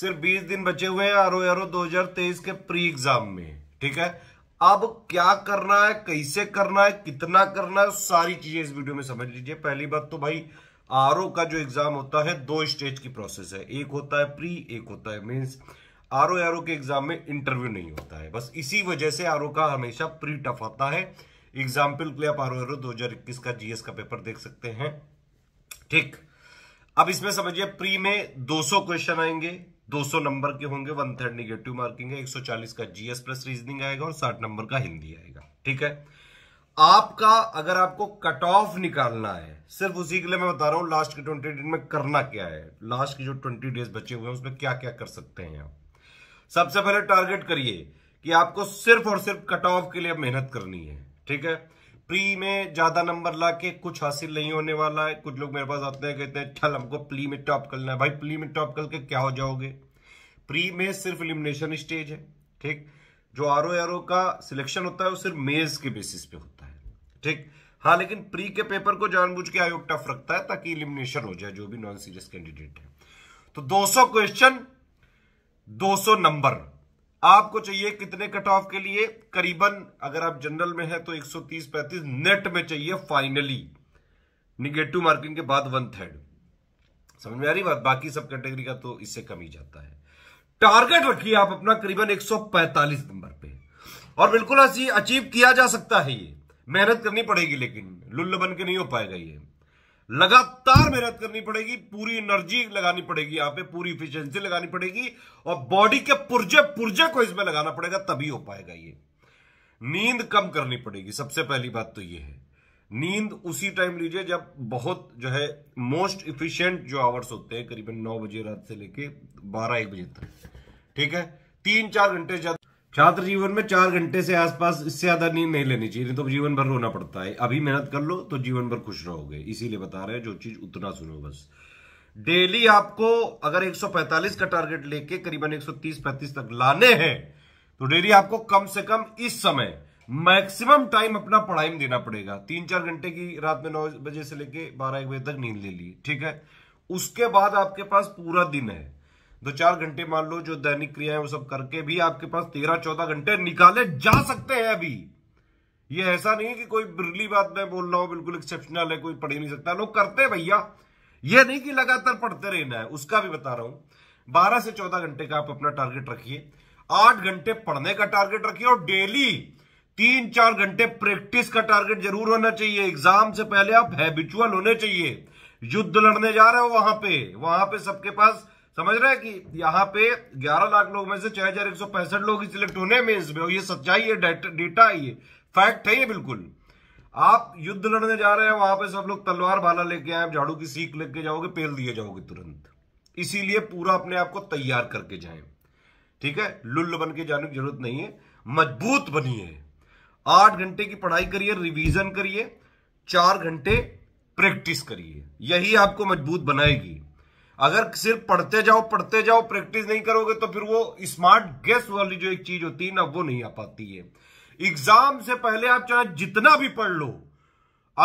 सिर्फ बीस दिन बचे हुए हैं आरो हजार 2023 के प्री एग्जाम में ठीक है अब क्या करना है कैसे करना है कितना करना है सारी चीजें इस वीडियो में समझ लीजिए पहली बात तो भाई आर का जो एग्जाम होता है दो स्टेज की प्रोसेस है एक होता है प्री एक होता है मीन्स आर ओ के एग्जाम में इंटरव्यू नहीं होता है बस इसी वजह से आर का हमेशा प्री टफ आता है एग्जाम्पल के लिए आप आर ओ दो का जीएस का पेपर देख सकते हैं ठीक अब इसमें समझिए प्री में 200 क्वेश्चन आएंगे 200 नंबर के होंगे वन थर्ड निगेटिव मार्किंग है 140 का जीएस प्लस रीजनिंग आएगा और 60 नंबर का हिंदी आएगा ठीक है आपका अगर आपको कट ऑफ निकालना है सिर्फ उसी के लिए मैं बता रहा हूं लास्ट के ट्वेंटी डेज में करना क्या है लास्ट के जो ट्वेंटी डेज बचे हुए हैं उसमें क्या क्या कर सकते हैं आप सबसे पहले टारगेट करिए कि आपको सिर्फ और सिर्फ कट ऑफ के लिए मेहनत करनी है ठीक है प्री में ज्यादा नंबर लाके कुछ हासिल नहीं होने वाला है कुछ लोग मेरे पास आते हैं कहते हैं चल हमको प्ली में टॉप करना है भाई प्ली में टॉप करके क्या हो जाओगे प्री में सिर्फ इलिमिनेशन स्टेज है ठीक जो आर ओ का सिलेक्शन होता है वो सिर्फ मेज के बेसिस पे होता है ठीक हाँ लेकिन प्री के पेपर को जानबूझ के आयोग टफ रखता है ताकि इलिमिनेशन हो जाए जो भी नॉन सीरियस कैंडिडेट है तो 200 क्वेश्चन 200 नंबर आपको चाहिए कितने कट ऑफ के लिए करीबन अगर आप जनरल में है तो 130 35 नेट में चाहिए फाइनली निगेटिव मार्किंग के बाद वन थर्ड समझ में आ रही बात बाकी सब कैटेगरी का तो इससे कम ही जाता है टारगेट रखिए आप अपना करीबन 145 नंबर पे और बिल्कुल अचीव किया जा सकता है ये मेहनत करनी पड़ेगी लेकिन लुल्ल बन के नहीं हो पाएगा ये लगातार मेहनत करनी पड़ेगी पूरी एनर्जी लगानी पड़ेगी यहां पे पूरी इफिशियंसी लगानी पड़ेगी और बॉडी के पुर्जे पुर्जे को इसमें लगाना पड़ेगा तभी हो पाएगा ये नींद कम करनी पड़ेगी सबसे पहली बात तो ये है नींद उसी टाइम लीजिए जब बहुत जो है मोस्ट इफिशियंट जो आवर्स होते हैं करीबन नौ बजे रात से लेके बारह एक बजे तक ठीक है तीन चार घंटे ज्यादा छात्र जीवन में चार घंटे से आसपास इससे ज्यादा नींद नहीं लेनी चाहिए नहीं तो जीवन भर रोना पड़ता है अभी मेहनत कर लो तो जीवन भर खुश रहोगे इसीलिए बता रहे हैं जो चीज उतना सुनो बस डेली आपको अगर 145 का टारगेट लेके करीबन 130-35 तक लाने हैं तो डेली आपको कम से कम इस समय मैक्सिमम टाइम अपना पढ़ाई में देना पड़ेगा तीन चार घंटे की रात में नौ बजे से लेके बारह एक बजे तक नींद ले ली ठीक है उसके बाद आपके पास पूरा दिन है दो चार घंटे मान लो जो दैनिक क्रिया है वो सब करके भी आपके पास तेरह चौदह घंटे निकाले जा सकते हैं अभी ये ऐसा नहीं है कि कोई बिरली बात मैं बोल रहा हूं बिल्कुल एक्सेप्शनल है कोई पढ़ ही नहीं सकता लोग करते हैं भैया ये नहीं कि लगातार पढ़ते रहना है उसका भी बता रहा हूं बारह से चौदह घंटे का आप अपना टारगेट रखिए आठ घंटे पढ़ने का टारगेट रखिए और डेली तीन चार घंटे प्रैक्टिस का टारगेट जरूर होना चाहिए एग्जाम से पहले आप हैबिचुअल होने चाहिए युद्ध लड़ने जा रहे हो वहां पे वहां पे सबके पास समझ रहे हैं कि यहाँ पे 11 लाख लोग में से छह हजार एक सौ पैंसठ लोग सिलेक्ट होने में में हो ये सच्चाई है डेटा है ये फैक्ट है ये बिल्कुल आप युद्ध लड़ने जा रहे हैं वहां पे सब लोग तलवार भाला लेके आए झाड़ू की सीख लेके जाओगे पेल दिए जाओगे तुरंत इसीलिए पूरा अपने आप को तैयार करके जाए ठीक है लुल्ल बन के जाने की जरूरत नहीं है मजबूत बनिए आठ घंटे की पढ़ाई करिए रिवीजन करिए चार घंटे प्रैक्टिस करिए यही आपको मजबूत बनाएगी अगर सिर्फ पढ़ते जाओ पढ़ते जाओ प्रैक्टिस नहीं करोगे तो फिर वो स्मार्ट गेस वाली जो एक चीज होती है ना वो नहीं आ पाती है एग्जाम से पहले आप चाहे जितना भी पढ़ लो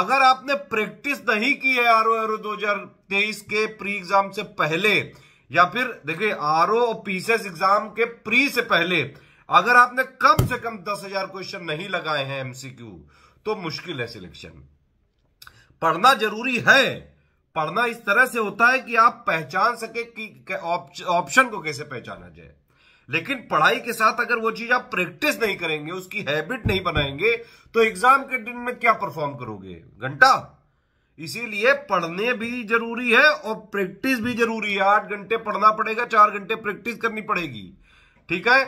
अगर आपने प्रैक्टिस नहीं की है आर ओ दो हजार तेईस के प्री एग्जाम से पहले या फिर देखिए आर ओ पीसीएस एग्जाम के प्री से पहले अगर आपने कम से कम दस हजार क्वेश्चन नहीं लगाए हैं एमसीक्यू तो मुश्किल है सिलेक्शन पढ़ना जरूरी है पढ़ना इस तरह से होता है कि आप पहचान सके कि ऑप्शन को कैसे पहचाना जाए लेकिन पढ़ाई के साथ अगर वो चीज आप प्रैक्टिस नहीं करेंगे उसकी हैबिट नहीं बनाएंगे तो एग्जाम के दिन में क्या परफॉर्म करोगे घंटा इसीलिए पढ़ने भी जरूरी है और प्रैक्टिस भी जरूरी है आठ घंटे पढ़ना पड़ेगा चार घंटे प्रैक्टिस करनी पड़ेगी ठीक है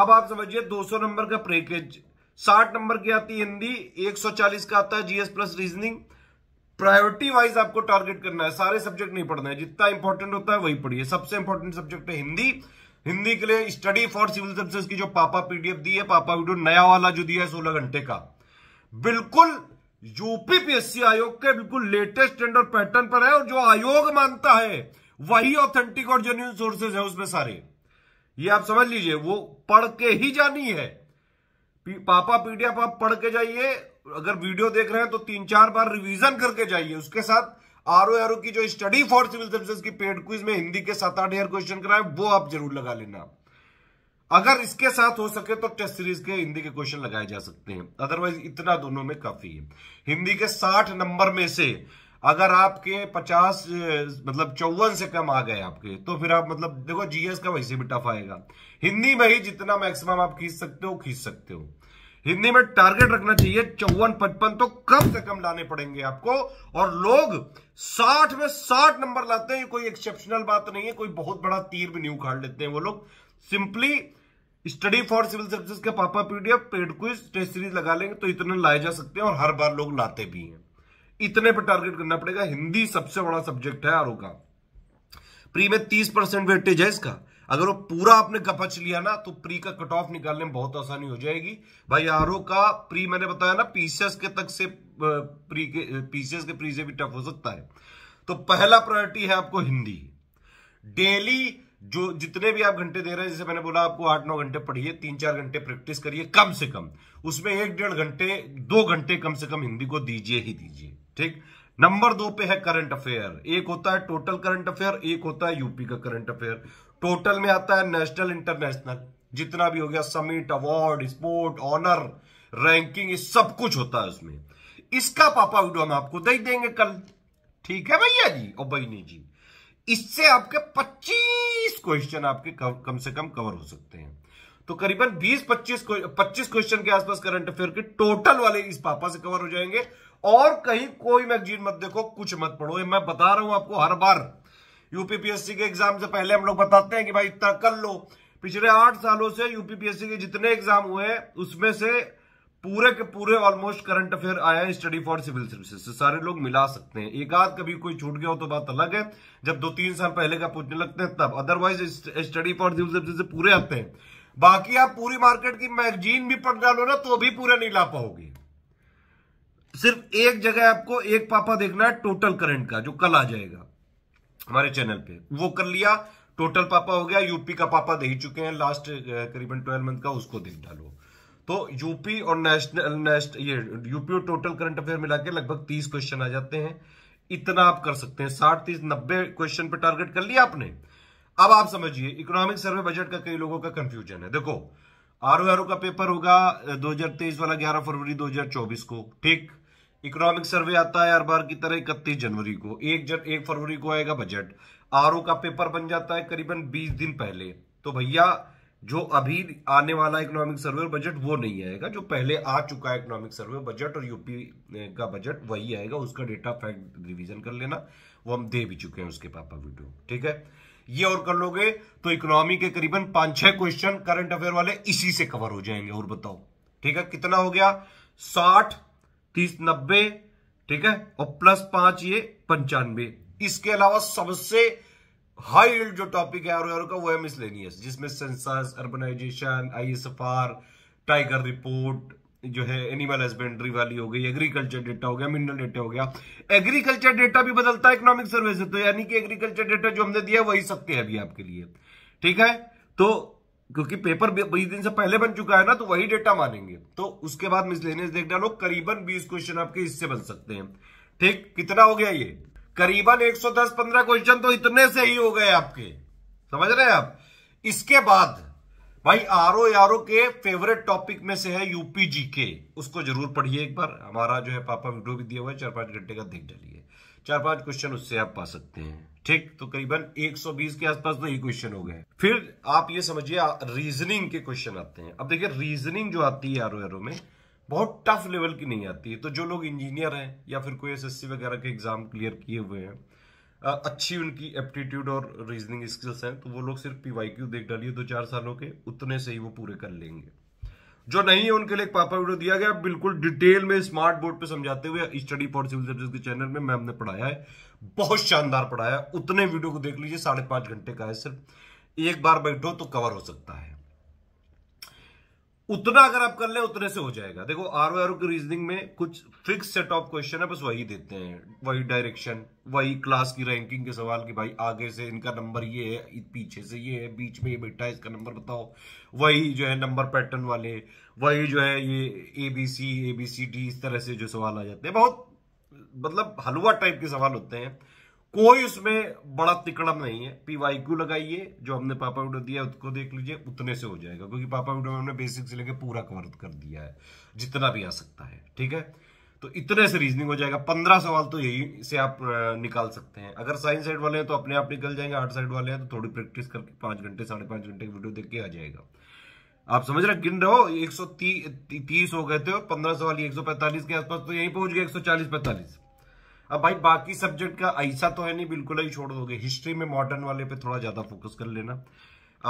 अब आप समझिए 200 नंबर का प्रेकेज 60 नंबर की आती है हिंदी 140 का आता है GS plus reasoning priority wise आपको टारगेट करना है सारे सब्जेक्ट नहीं पढ़ना है जितना इंपॉर्टेंट होता है वही पढ़िए सबसे इंपॉर्टेंट सब्जेक्ट है हिंदी हिंदी के लिए स्टडी फॉर सिविल सर्विसेज की जो पापा पीडीएफ दी है पापा वीडियो नया वाला जो दिया है सोलह घंटे का बिल्कुल यूपी पीएससी आयोग के बिल्कुल लेटेस्ट स्टैंडर्ड पैटर्न पर है और जो आयोग मानता है वही ऑथेंटिक और जेन्यून सोर्सेज है उसमें सारे ये आप समझ लीजिए वो पढ़ के ही जानी है पापा पीडीएफ आप पढ़ के जाइए अगर वीडियो देख रहे हैं तो तीन चार बार रिवीजन करके जाइए उसके साथ आर ओ की जो स्टडी फॉर सिविल सर्विसेज की पेड क्विज में हिंदी के सात आठ हजार क्वेश्चन कराए वो आप जरूर लगा लेना अगर इसके साथ हो सके तो टेस्ट सीरीज के हिंदी के क्वेश्चन लगाए जा सकते हैं अदरवाइज इतना दोनों में काफी है हिंदी के साठ नंबर में से अगर आपके पचास मतलब चौवन से कम आ गए आपके तो फिर आप मतलब देखो जीएस का वैसे भी टफ आएगा हिंदी में ही जितना मैक्सिमम आप खींच सकते हो खींच सकते हो हिंदी में टारगेट रखना चाहिए चौवन पचपन तो कम से कम लाने पड़ेंगे आपको और लोग साठ में साठ नंबर लाते हैं कोई एक्सेप्शनल बात नहीं है कोई बहुत बड़ा तीर भी नहीं उखाड़ लेते हैं वो लोग simply Study for Civil Service के पापा PDF paid quiz test series लगा लेंगे तो इतने लाए जा सकते हैं और हर बार लोग लाते भी हैं इतने पर टारगेट करना पड़ेगा हिंदी सबसे बड़ा सब्जेक्ट है आरो प्री में तीस परसेंट वेटेज है इसका अगर वो पूरा आपने कपच लिया ना तो प्री का कट ऑफ निकालने में बहुत आसानी हो जाएगी भाई आर का प्री मैंने बताया ना पीसीएस के तक से प्री के पीसीएस के प्री से भी टफ हो सकता है तो पहला प्रायोरिटी है आपको हिंदी डेली जो जितने भी आप घंटे दे रहे हैं जैसे मैंने बोला आपको आठ नौ घंटे पढ़िए तीन चार घंटे प्रैक्टिस करिए कम से कम उसमें एक डेढ़ घंटे दो घंटे कम से कम हिंदी को दीजिए ही दीजिए ठीक नंबर दो पे है करंट अफेयर एक होता है टोटल करंट अफेयर एक होता है यूपी का करंट अफेयर टोटल में आता है नेशनल इंटरनेशनल जितना भी हो गया summit award sport honour ranking सब कुछ होता है उसमें इसका पापा वीडियो हम आपको दे देंगे कल ठीक है भैया जी और बहनी जी इससे आपके 25 क्वेश्चन आपके कम से कम कवर हो सकते हैं तो करीबन 20-25 25 क्वेश्चन के आसपास करंट अफेयर के टोटल वाले इस पापा से कवर हो जाएंगे और कहीं कोई मैगजीन मत देखो कुछ मत पढ़ो मैं बता रहा हूं आपको हर बार यूपीपीएससी के एग्जाम से पहले हम लोग बताते हैं कि भाई इतना कर लो पिछले आठ सालों से यूपीपीएससी के जितने एग्जाम हुए हैं उसमें से पूरे के पूरे ऑलमोस्ट करंट अफेयर आया है स्टडी फॉर सिविल सर्विसेज से सारे लोग मिला सकते हैं एक आध कभी कोई छूट गया हो तो बात अलग है जब दो तीन साल पहले का पूछने लगते हैं तब otherwise Study for civil Services से पूरे आते हैं बाकी आप पूरी मार्केट की मैगजीन भी पढ़ डालो ना तो भी पूरे नहीं ला पाओगे सिर्फ एक जगह आपको एक पापा देखना है टोटल करंट का जो कल आ जाएगा हमारे चैनल पे वो कर लिया टोटल पापा हो गया यूपी का पापा दे ही चुके हैं लास्ट करीबन ट्वेल्व मंथ का उसको देख डालो तो यूपी और नेशनल नेस्ट ये यूपी और टोटल करंट अफेयर मिला के लगभग तीस क्वेश्चन आ जाते हैं इतना आप कर सकते हैं साठ तीस नब्बे क्वेश्चन पे टारगेट कर लिया आपने अब आप समझिए इकोनॉमिक सर्वे बजट का कई लोगों का कंफ्यूजन है देखो आर का पेपर होगा दो वाला ग्यारह फरवरी दो को ठीक इकोनॉमिक सर्वे आता है हर बार की तरह इकतीस जनवरी को एक जन एक फरवरी को आएगा बजट आर का पेपर बन जाता है करीबन बीस दिन पहले तो भैया जो अभी आने वाला इकोनॉमिक सर्वे और बजट वो नहीं आएगा जो पहले आ चुका है इकोनॉमिक सर्वे बजट और यूपी का बजट वही आएगा उसका डेटा फैक्ट रिवीजन कर लेना वो हम दे भी चुके हैं उसके पापा वीडियो ठीक है ये और कर लोगे तो इकोनॉमी के करीबन पांच छह क्वेश्चन करंट अफेयर वाले इसी से कवर हो जाएंगे और बताओ ठीक है कितना हो गया साठ तीस नब्बे ठीक है और प्लस पांच ये पंचानवे इसके अलावा सबसे हाई जो टॉपिक है आर का वो है मिसलेनियस जिसमें census urbanisation ISFR tiger report जो है एनिमल हस्बेंड्री वाली हो गई एग्रीकल्चर डेटा हो गया मिनरल डेटा हो गया एग्रीकल्चर डेटा भी बदलता है इकोनॉमिक सर्वे से तो यानी कि एग्रीकल्चर डेटा जो हमने दिया वही सत्य है अभी आपके लिए ठीक है तो क्योंकि पेपर बीस दिन से पहले बन चुका है ना तो वही डेटा मानेंगे तो उसके बाद मिसलेनियस देख डालो करीबन बीस क्वेश्चन आपके इससे बन सकते हैं ठीक कितना हो गया ये करीबन 110-15 क्वेश्चन तो इतने से ही हो गए आपके समझ रहे हैं आप इसके बाद भाई आरओ ओ के फेवरेट टॉपिक में से है यूपीजी के उसको जरूर पढ़िए एक बार हमारा जो है पापा वीडियो भी दिया हुआ है चार पांच घंटे का देख डालिए चार पांच क्वेश्चन उससे आप पा सकते हैं ठीक तो करीबन 120 के आसपास तो ये क्वेश्चन हो गए फिर आप ये समझिए रीजनिंग के क्वेश्चन आते हैं अब देखिए रीजनिंग जो आती है आरो एरो में बहुत टफ लेवल की नहीं आती है तो जो लोग इंजीनियर हैं या फिर कोई एसएससी वगैरह के एग्जाम क्लियर किए हुए हैं अच्छी उनकी एप्टीट्यूड और रीजनिंग स्किल्स हैं तो वो लोग सिर्फ पीवाईक्यू देख डालिए दो चार सालों के उतने से ही वो पूरे कर लेंगे जो नहीं है उनके लिए एक पापा वीडियो दिया गया बिल्कुल डिटेल में स्मार्ट बोर्ड पे समझाते हुए स्टडी फॉर सिविल सर्विस के चैनल में मैम ने पढ़ाया है बहुत शानदार पढ़ाया उतने वीडियो को देख लीजिए साढ़े पांच घंटे का है सिर्फ एक बार बैठो तो कवर हो सकता है उतना अगर आप कर ले उतने से हो जाएगा देखो आर ओ की रीजनिंग में कुछ फिक्स सेट ऑफ क्वेश्चन है बस वही देते हैं वही डायरेक्शन वही क्लास की रैंकिंग के सवाल की भाई आगे से इनका नंबर ये है पीछे से ये है बीच में ये बैठा है इसका नंबर बताओ वही जो है नंबर पैटर्न वाले वही जो है ये A B C A B C D इस तरह से जो सवाल आ जाते हैं बहुत मतलब हलवा टाइप के सवाल होते हैं कोई उसमें बड़ा तिकड़म नहीं है पीवाई क्यू लगाइए जो हमने पापा वीडियो दिया उसको देख लीजिए उतने से हो जाएगा क्योंकि पापा वीडियो में हमने बेसिक से लेकर पूरा कवर कर दिया है जितना भी आ सकता है ठीक है तो इतने से रीजनिंग हो जाएगा पंद्रह सवाल तो यही से आप निकाल सकते हैं अगर साइंस साइड वाले हैं तो अपने आप निकल जाएंगे आर्ट साइड वाले हैं तो थोड़ी प्रैक्टिस करके पांच घंटे साढ़े पांच घंटे की वीडियो देख के आ जाएगा आप समझ रहे गिन रहे हो एक सौ तीस हो गए थे और पंद्रह सवाल एक सौ पैंतालीस के आसपास तो यहीं पहुंच गए एक सौ चालीस पैंतालीस अब भाई बाकी सब्जेक्ट का ऐसा तो है नहीं बिल्कुल ही छोड़ दोगे हिस्ट्री में मॉडर्न वाले पे थोड़ा ज़्यादा फोकस कर लेना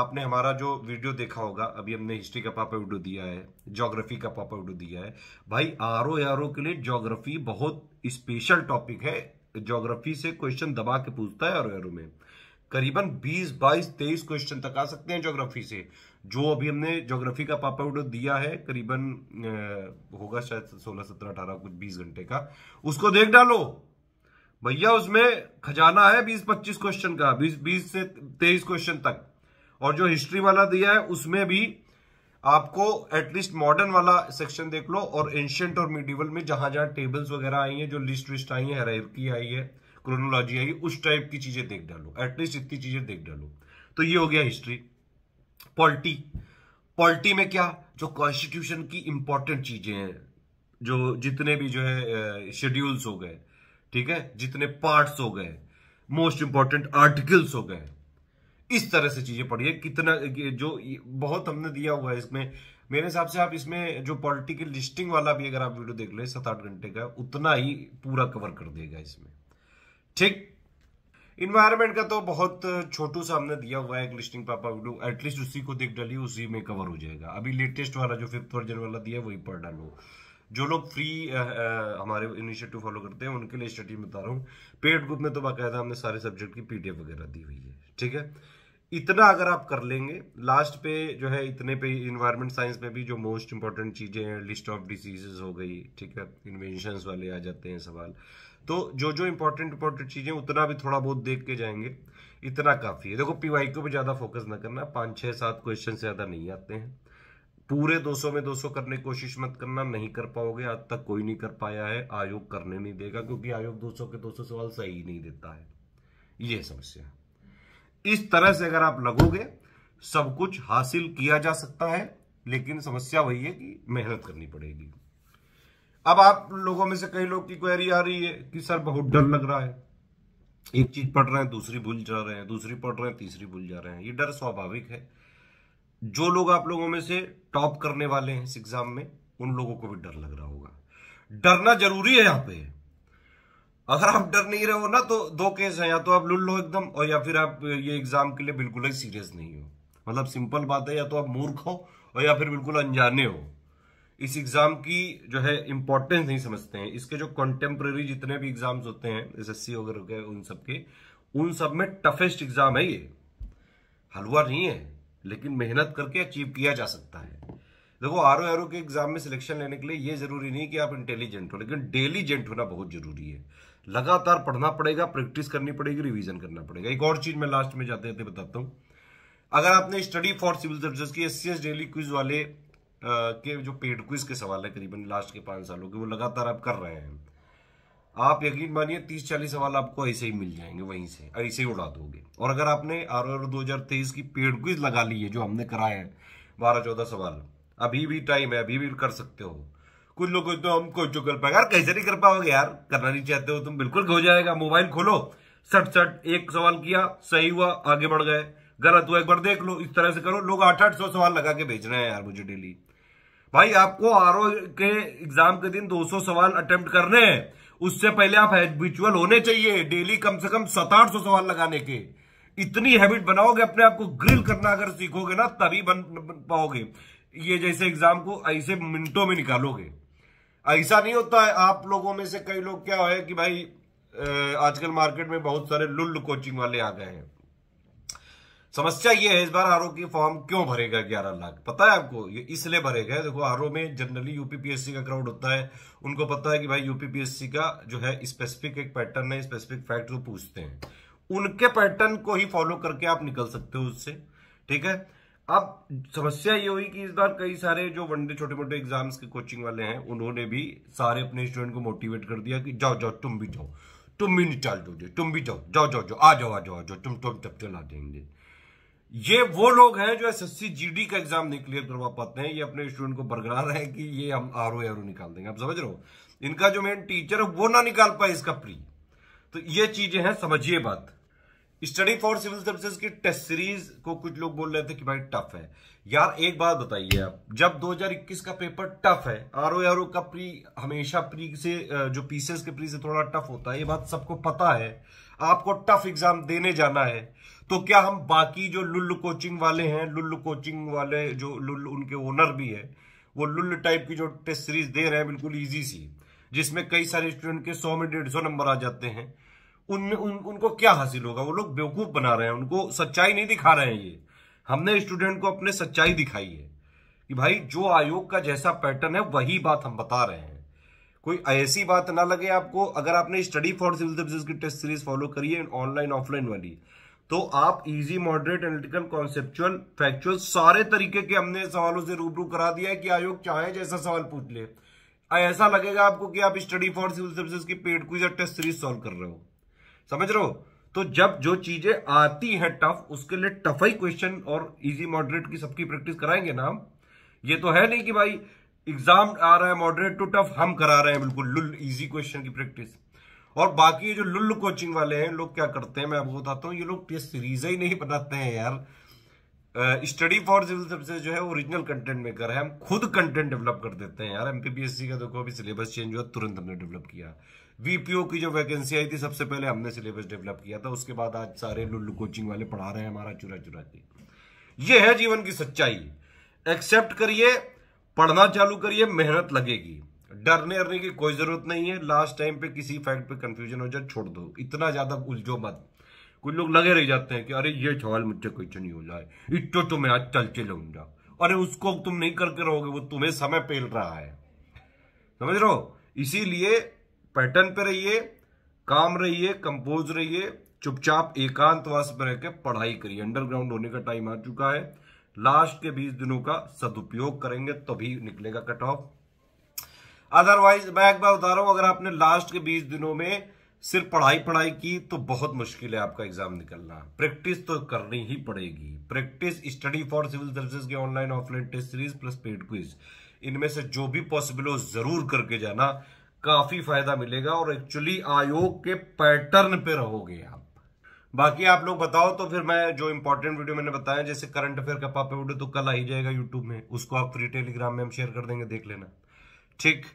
आपने हमारा जो वीडियो देखा होगा अभी हमने हिस्ट्री का पापा वीडियो दिया है ज्योग्राफी का पापा वीडियो दिया है भाई आर ओ आर ओ के लिए ज्योग्राफी बहुत स्पेशल टॉपिक है ज्योग्राफी से क्वेश्चन दबा के पूछता है आर ओ आर ओ में करीबन 20, 22, 23 क्वेश्चन तक आ सकते हैं ज्योग्राफी से जो अभी हमने ज्योग्राफी का पापा वीडियो दिया है करीबन होगा शायद 16, 17, 18 कुछ 20 घंटे का उसको देख डालो भैया उसमें खजाना है बीस पच्चीस क्वेश्चन का बीस बीस से तेईस क्वेश्चन तक और जो हिस्ट्री वाला दिया है उसमें भी आपको एटलीस्ट मॉडर्न वाला सेक्शन देख लो और एंशियंट और मिडिवल में जहां जहां टेबल्स वगैरह आई हैं जो लिस्ट विस्ट आई है हेराइकी आई है क्रोनोलॉजी आई है उस टाइप की चीजें देख डालो एटलीस्ट इतनी चीजें देख डालो तो ये हो गया हिस्ट्री पॉलिटी पॉलिटी में क्या जो कॉन्स्टिट्यूशन की इंपॉर्टेंट चीजें हैं जो जितने भी जो है शेड्यूल्स हो गए ठीक है जितने पार्ट्स हो गए मोस्ट इंपॉर्टेंट आर्टिकल्स हो गए इस तरह से चीजें पढ़िए कितना जो बहुत हमने दिया हुआ है इसमें मेरे हिसाब से आप इसमें जो पॉलिटिकल लिस्टिंग वाला भी अगर आप वीडियो देख ले सात आठ घंटे का उतना ही पूरा कवर कर देगा इसमें ठीक इन्वायरमेंट का तो बहुत छोटू सा हमने दिया हुआ है लिस्टिंग पापा वीडियो एटलीस्ट उसी को देख डाली उसी में कवर हो जाएगा अभी लेटेस्ट वाला जो फिफ्थ वर्जन वाला दिया वही पढ़ डालो जो लोग फ्री आ, आ, हमारे इनिशिएटिव फॉलो करते हैं उनके लिए स्टडी बता रहा हूँ पेड ग्रुप में तो बाकायदा हमने सारे सब्जेक्ट की पी वगैरह दी हुई है ठीक है इतना अगर आप कर लेंगे लास्ट पे जो है इतने पे इन्वायरमेंट साइंस में भी जो मोस्ट इंपॉर्टेंट चीज़ें हैं लिस्ट ऑफ डिसीजेज हो गई ठीक है इन्वेंशंस वाले आ जाते हैं सवाल तो जो जो इंपॉर्टेंट इंपॉर्टेंट चीज़ें उतना भी थोड़ा बहुत देख के जाएंगे इतना काफ़ी है देखो पी वाई को भी ज़्यादा फोकस ना करना पाँच छः सात क्वेश्चन ज़्यादा नहीं आते हैं पूरे 200 में 200 करने की कोशिश मत करना नहीं कर पाओगे आज तक कोई नहीं कर पाया है आयोग करने नहीं देगा क्योंकि आयोग 200 के 200 सवाल सही नहीं देता है यह समस्या इस तरह से अगर आप लगोगे सब कुछ हासिल किया जा सकता है लेकिन समस्या वही है कि मेहनत करनी पड़ेगी अब आप लोगों में से कई लोग की क्वेरी आ रही है कि सर बहुत डर लग रहा है एक चीज पढ़ रहे हैं दूसरी भूल जा रहे हैं दूसरी पढ़ रहे हैं तीसरी भूल जा रहे हैं ये डर स्वाभाविक है जो लोग आप लोगों में से टॉप करने वाले हैं इस एग्जाम में उन लोगों को भी डर लग रहा होगा डरना जरूरी है यहां पे अगर आप डर नहीं रहे हो ना तो दो केस हैं या तो आप लुल्लो लो एकदम और या फिर आप ये एग्जाम के लिए बिल्कुल ही सीरियस नहीं हो मतलब सिंपल बात है या तो आप मूर्ख हो और या फिर बिल्कुल अनजाने हो इस एग्जाम की जो है इंपॉर्टेंस नहीं समझते हैं इसके जो कंटेम्प्रेरी जितने भी एग्जाम्स होते हैं एस एस सी वगैरह उन सब के उन सब में टफेस्ट एग्जाम है ये हलवा नहीं है लेकिन मेहनत करके अचीव किया जा सकता है देखो आर ओ के एग्जाम में सिलेक्शन लेने के लिए ये जरूरी नहीं कि आप इंटेलिजेंट हो लेकिन डेलीजेंट होना बहुत जरूरी है लगातार पढ़ना पड़ेगा प्रैक्टिस करनी पड़ेगी रिवीजन करना पड़ेगा एक और चीज मैं लास्ट में जाते जाते बताता हूँ अगर आपने स्टडी फॉर सिविल सर्विस की एस डेली क्विज वाले के जो पेड क्विज के सवाल है करीबन लास्ट के पांच सालों के वो लगातार आप कर रहे हैं आप यकीन मानिए तीस चालीस सवाल आपको ऐसे ही मिल जाएंगे वहीं से ऐसे ही उड़ा दोगे और अगर आपने आर ओ दो हजार तेईस की पेड क्विज लगा ली है जो हमने कराए हैं बारह चौदह सवाल अभी भी टाइम है अभी भी कर सकते हो कुछ लोग तो हम कोई जो यार कैसे नहीं कर पाओगे यार करना नहीं चाहते हो तुम बिल्कुल हो जाएगा मोबाइल खोलो सट सट एक सवाल किया सही हुआ आगे बढ़ गए गलत हुआ एक बार देख लो इस तरह से करो लोग आठ आठ सौ सवाल लगा के भेज रहे हैं यार मुझे डेली भाई आपको आर के एग्जाम के दिन दो सवाल अटेम्प्ट करने हैं उससे पहले आप हैबिचुअल होने चाहिए डेली कम से कम सत आठ सौ सवाल लगाने के इतनी हैबिट बनाओगे अपने आप को ग्रिल करना अगर सीखोगे ना तभी बन, बन पाओगे ये जैसे एग्जाम को ऐसे मिनटों में निकालोगे ऐसा नहीं होता है आप लोगों में से कई लोग क्या है कि भाई आजकल मार्केट में बहुत सारे लुल्ल कोचिंग वाले आ गए हैं समस्या ये है इस बार आरओ की फॉर्म क्यों भरेगा ग्यारह लाख पता है आपको ये इसलिए भरेगा देखो आरओ में जनरली यूपीपीएससी का क्राउड होता है उनको पता है कि भाई यूपीपीएससी का जो है स्पेसिफिक एक पैटर्न है स्पेसिफिक फैक्ट वो पूछते हैं उनके पैटर्न को ही फॉलो करके आप निकल सकते हो उससे ठीक है अब समस्या ये हुई कि इस बार कई सारे जो वनडे छोटे मोटे एग्जाम्स के कोचिंग वाले हैं उन्होंने भी सारे अपने स्टूडेंट को मोटिवेट कर दिया कि जाओ जाओ तुम भी जाओ तुम भी निचाल दो तुम भी जाओ जाओ जाओ जाओ आ जाओ आ जाओ आ जाओ तुम तुम तब चला देंगे ये वो लोग हैं जो एस एस का एग्जाम नहीं क्लियर करवा पाते हैं ये अपने स्टूडेंट को बरकरार है कि ये हम आर ओ निकाल देंगे आप समझ रहे हो इनका जो मेन टीचर है वो ना निकाल पाए इसका प्री तो ये चीजें हैं समझिए बात स्टडी फॉर सिविल सर्विसेज की टेस्ट सीरीज को कुछ लोग बोल रहे थे कि भाई टफ है यार एक बात बताइए आप जब 2021 का पेपर टफ है आर ओ आर ओ का प्री हमेशा प्री से जो पीसीएस के प्री से थोड़ा टफ होता है ये बात सबको पता है आपको टफ एग्जाम देने जाना है तो क्या हम बाकी जो लुल्ल कोचिंग वाले हैं लुल्ल कोचिंग वाले जो लुल्ल उनके ओनर भी है वो लुल्ल टाइप की जो टेस्ट सीरीज दे रहे हैं बिल्कुल ईजी सी जिसमें कई सारे स्टूडेंट के सौ में डेढ़ सौ नंबर आ जाते हैं उन, उन उनको क्या हासिल होगा वो लोग बेवकूफ बना रहे हैं उनको सच्चाई नहीं दिखा रहे हैं ये हमने स्टूडेंट को अपने सच्चाई दिखाई है कि भाई जो आयोग का जैसा पैटर्न है वही बात हम बता रहे हैं कोई ऐसी बात ना लगे आपको अगर आपने स्टडी फॉर सिविल सर्विस की टेस्ट सीरीज फॉलो करी है ऑनलाइन ऑफलाइन वाली तो आप easy moderate analytical conceptual factual सारे तरीके के हमने सवालों से रूबरू करा दिया है कि आयोग चाहे जैसा सवाल पूछ ले ऐसा लगेगा आपको कि आप स्टडी फॉर सिविल सर्विसेज की पेड क्विज या टेस्ट सीरीज सॉल्व कर रहे हो समझ रहे हो तो जब जो चीजें आती है टफ उसके लिए टफ ही क्वेश्चन और इजी मॉडरेट की सबकी प्रैक्टिस कराएंगे ना हम ये तो है नहीं कि भाई एग्जाम आ रहा है मॉडरेट टू टफ हम करा रहे हैं बिल्कुल लुल इजी क्वेश्चन की प्रैक्टिस और बाकी ये जो लुल्ल कोचिंग वाले हैं लोग क्या करते हैं मैं आपको बताता हूँ ये लोग टेस्ट सीरीज ही नहीं बनाते हैं यार स्टडी फॉर सिविल सर्विसेज जो है ओरिजिनल कंटेंट मेकर है हम खुद कंटेंट डेवलप कर देते हैं यार एमपीपीएससी का देखो अभी सिलेबस चेंज हुआ तुरंत हमने डेवलप किया वीपीओ की जो वैकेंसी आई थी सबसे पहले हमने सिलेबस डेवलप किया था उसके बाद आज सारे लुल्लू कोचिंग वाले पढ़ा रहे हैं हमारा चुरा चुरा के ये है जीवन की सच्चाई एक्सेप्ट करिए पढ़ना चालू करिए मेहनत लगेगी डरने अरने की कोई जरूरत नहीं है लास्ट टाइम पे किसी फैक्ट पे कंफ्यूजन हो जाए छोड़ दो इतना ज्यादा उलझो मत कुछ लोग लगे रह जाते हैं कि अरे ये सवाल मुझसे क्वेश्चन नहीं हो जाए इतो तो मैं आज चल के लूंगा अरे उसको तुम नहीं करके रहोगे वो तुम्हें समय पेल रहा है समझ रहे हो इसीलिए पैटर्न पे रहिए काम रहिए कंपोज रहिए चुपचाप एकांतवास में रहकर पढ़ाई करिए अंडरग्राउंड होने का टाइम आ चुका है लास्ट के बीस दिनों का सदुपयोग करेंगे तभी तो निकलेगा कट ऑफ अदरवाइज मैं एक बार बता रहा हूं अगर आपने लास्ट के बीस दिनों में सिर्फ पढ़ाई पढ़ाई की तो बहुत मुश्किल है आपका एग्जाम निकलना प्रैक्टिस तो करनी ही पड़ेगी practice Study for civil Services के online offline test series plus paid quiz इनमें से जो भी पॉसिबल हो जरूर करके जाना काफी फायदा मिलेगा और एक्चुअली आयोग के पैटर्न पे रहोगे आप बाकी आप लोग बताओ तो फिर मैं जो इंपॉर्टेंट वीडियो मैंने बताया जैसे करंट अफेयर का पापे वीडियो तो कल आ ही जाएगा यूट्यूब में उसको आप फ्री टेलीग्राम में हम शेयर कर देंगे देख लेना ठीक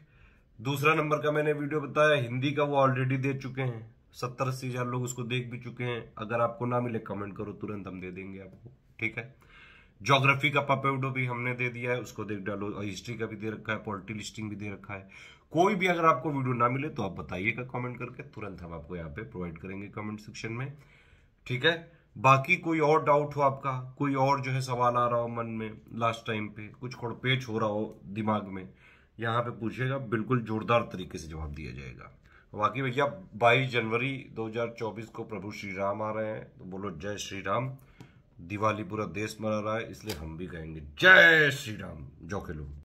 दूसरा नंबर का मैंने वीडियो बताया हिंदी का वो ऑलरेडी दे चुके हैं सत्तर अस्सी हजार लोग उसको देख भी चुके हैं अगर आपको ना मिले कमेंट करो तुरंत हम दे देंगे आपको ठीक है ज्योग्राफी का पपेडो भी हमने दे दिया है उसको देख डालो और हिस्ट्री का भी दे रखा है पॉलिटी लिस्टिंग भी दे रखा है कोई भी अगर आपको वीडियो ना मिले तो आप बताइएगा कमेंट करके तुरंत हम आपको यहाँ पे प्रोवाइड करेंगे कमेंट सेक्शन में ठीक है बाकी कोई और डाउट हो आपका कोई और जो है सवाल आ रहा हो मन में लास्ट टाइम पे कुछ खोड़पेच हो रहा हो दिमाग में यहाँ पे पूछेगा बिल्कुल जोरदार तरीके से जवाब दिया जाएगा बाकी भैया बाईस जनवरी 2024 को प्रभु श्री राम आ रहे हैं तो बोलो जय श्री राम दिवाली पूरा देश मना रहा है इसलिए हम भी कहेंगे जय श्री राम जो के लोग